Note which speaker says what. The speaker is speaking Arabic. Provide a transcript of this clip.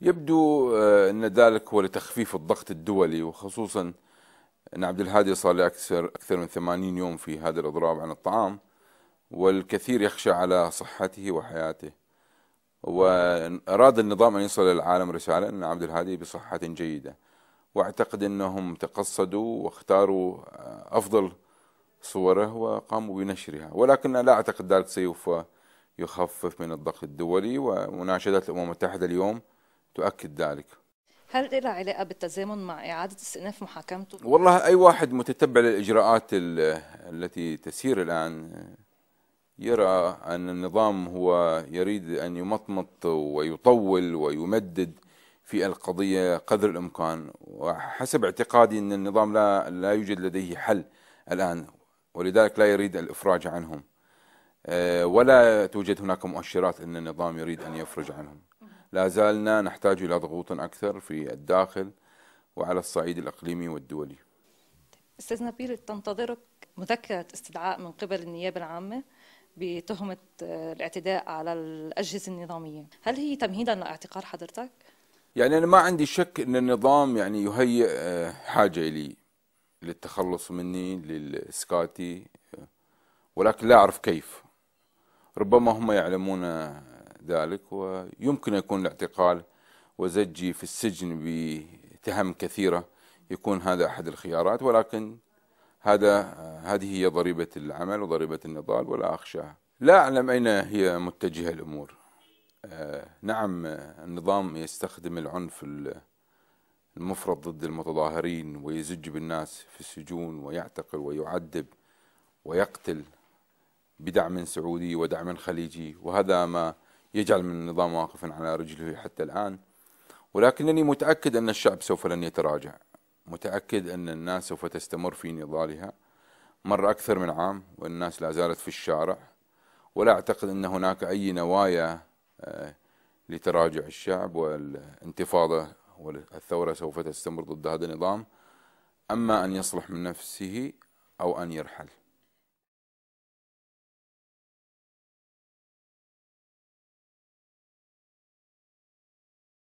Speaker 1: يبدو آه، أن ذلك هو لتخفيف الضغط الدولي وخصوصا أن عبد الهادي صار له أكثر, أكثر من 80 يوم في هذا الإضراب عن الطعام والكثير يخشى على صحته وحياته وأراد النظام أن يصل للعالم رسالة أن عبد الهادي بصحة جيدة وأعتقد أنهم تقصدوا واختاروا آه، أفضل صوره وقاموا بنشرها ولكن لا أعتقد ذلك سوف يخفف من الضغط الدولي ومناشدات الأمم المتحدة اليوم تؤكد ذلك
Speaker 2: هل لها علاقة بالتزامن مع إعادة استئناف محاكمته؟ والله
Speaker 1: أي واحد متتبع للإجراءات التي تسير الآن يرى أن النظام هو يريد أن يمطمط ويطول ويمدد في القضية قدر الإمكان وحسب اعتقادي أن النظام لا, لا يوجد لديه حل الآن ولذلك لا يريد الإفراج عنهم أه، ولا توجد هناك مؤشرات أن النظام يريد أن يفرج عنهم لا زالنا نحتاج إلى ضغوط أكثر في الداخل وعلى الصعيد الإقليمي والدولي
Speaker 2: أستاذ نبيل تنتظرك مذكرة استدعاء من قبل النيابة العامة بتهمة آه، الاعتداء على الأجهزة النظامية هل هي تمهيدا لاعتقال حضرتك؟
Speaker 1: يعني أنا ما عندي شك أن النظام يعني يهيئ آه، حاجة لي للتخلص مني للسكاتي آه، ولكن لا أعرف كيف ربما هم يعلمون ذلك ويمكن يكون الاعتقال وزجي في السجن بتهم كثيرة يكون هذا أحد الخيارات ولكن هذا هذه هي ضريبة العمل وضريبة النضال ولا أخشاها لا أعلم أين هي متجهة الأمور آه، نعم النظام يستخدم العنف المفرط ضد المتظاهرين ويزج بالناس في السجون ويعتقل ويعذب ويقتل بدعم سعودي ودعم خليجي وهذا ما يجعل من النظام واقفا على رجله حتى الآن ولكنني متأكد أن الشعب سوف لن يتراجع متأكد أن الناس سوف تستمر في نضالها مر أكثر من عام والناس لا زالت في الشارع ولا أعتقد أن هناك أي نوايا آه، لتراجع الشعب والانتفاضة والثورة سوف تستمر ضد هذا النظام أما أن
Speaker 2: يصلح من نفسه أو أن يرحل